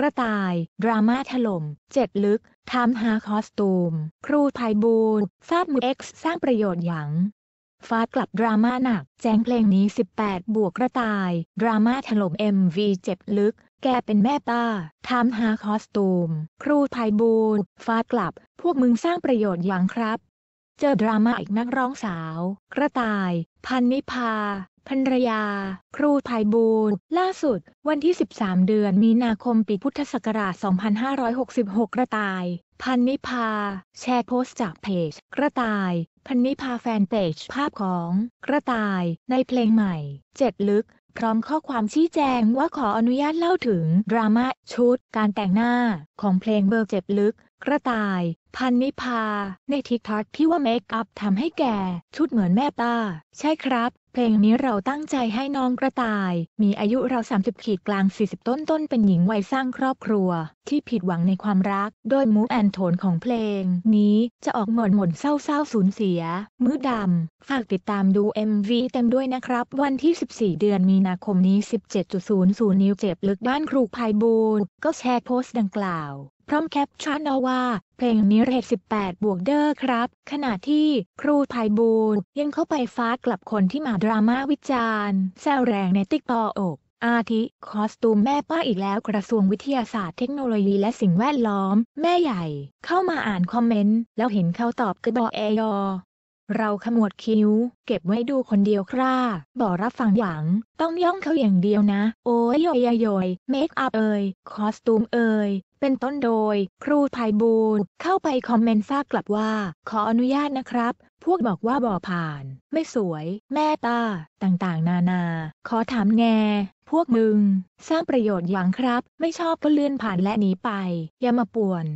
กระต่าย ดราม่าถล่มเจ็ดลึกถามหาคอสตูม ครูไพบูลทราบมือเอ็์สร้างประโยชน์อย่างฟาดกลับดราม่าหนัก แจ้งเพลงนี้18บวกกระต่าย ดราม่าถล่ม MV เจ็บลึก แกเป็นแม่ป้าถามหาคอสตูม ครูไพบูลฟาดกลับ พวกมึงสร้างประโยชน์อย่างครับ เจอดราม่าอีกนักร้องสาว กระต่าย พันนิพาภรรยา ครูภัยบูรณ์ ล่าสุด วันที่ 13 เดือนมีนาคม ปีพุทธศักราช 2566 กระต่าย พันนิพา แชร์โพสต์จากเพจ กระต่าย พันนิพาแฟนเพจภาพของ กระต่าย ในเพลงใหม่เจ็ดลึก พร้อมข้อความชี้แจงว่าขออนุญาตเล่าถึง ดราม่าชุด การแต่งหน้าของเพลงเบอร์เจ็บลึก กระต่ายพันนิพาในทิกทอกที่ว่าเมคอัพทำให้แก่ ชุดเหมือนแม่ตาใช่ครับ เพลงนี้เราตั้งใจให้น้องกระต่าย มีอายุเรา30 ขีดกลาง 40 ต้นต้นเป็นหญิงวัยสร้างครอบครัว ที่ผิดหวังในความรักโดยมูแอนโทนของเพลงนี้จะออกหมดหมดเศร้าเศร้าสูญเสีย มือดำฝากติดตามดู MV เต็มด้วยนะครับ วันที่ 14 เดือนมีนาคมนี้ 17.00นิ้วเจ็บลึกบ้านครูภัยบูลก็แชร์โพสต์ดังกล่าวพร้อมแคปชั่นเอาว่าเพลงนี้เรท18 บวกเดอร์ครับ ขณะที่ครูภัยบูลยังเข้าไปฟาดกลับคนที่มาดราม่าวิจารณ์แซวแรงในติ๊กตอกอาทิคอสตูมแม่ป้าอีกแล้วกระทรวงวิทยาศาสตร์เทคโนโลยีและสิ่งแวดล้อมแม่ใหญ่ เข้ามาอ่านคอมเมนต์แล้วเห็นเขาตอบกระดอเอยอเราขมวดคิ้ว เก็บไว้ดูคนเดียวคร่า บอกรับฟังหวังต้องย่องเขาอย่างเดียวนะ โอ้ยโยยโยย เมคอัพเอ่ย คอสตูมเอ่ย เป็นต้นโดย ครูภัยบูลเข้าไปคอมเมนต์ทราบกลับว่า ขออนุญาตนะครับ พวกบอกว่าบ่อผ่าน ไม่สวย แม่ตา ต่างๆ นานา ขอถามแง พวกมึง สร้างประโยชน์อย่างครับ ไม่ชอบก็เลื่อนผ่านและหนีไป อย่ามาป่วน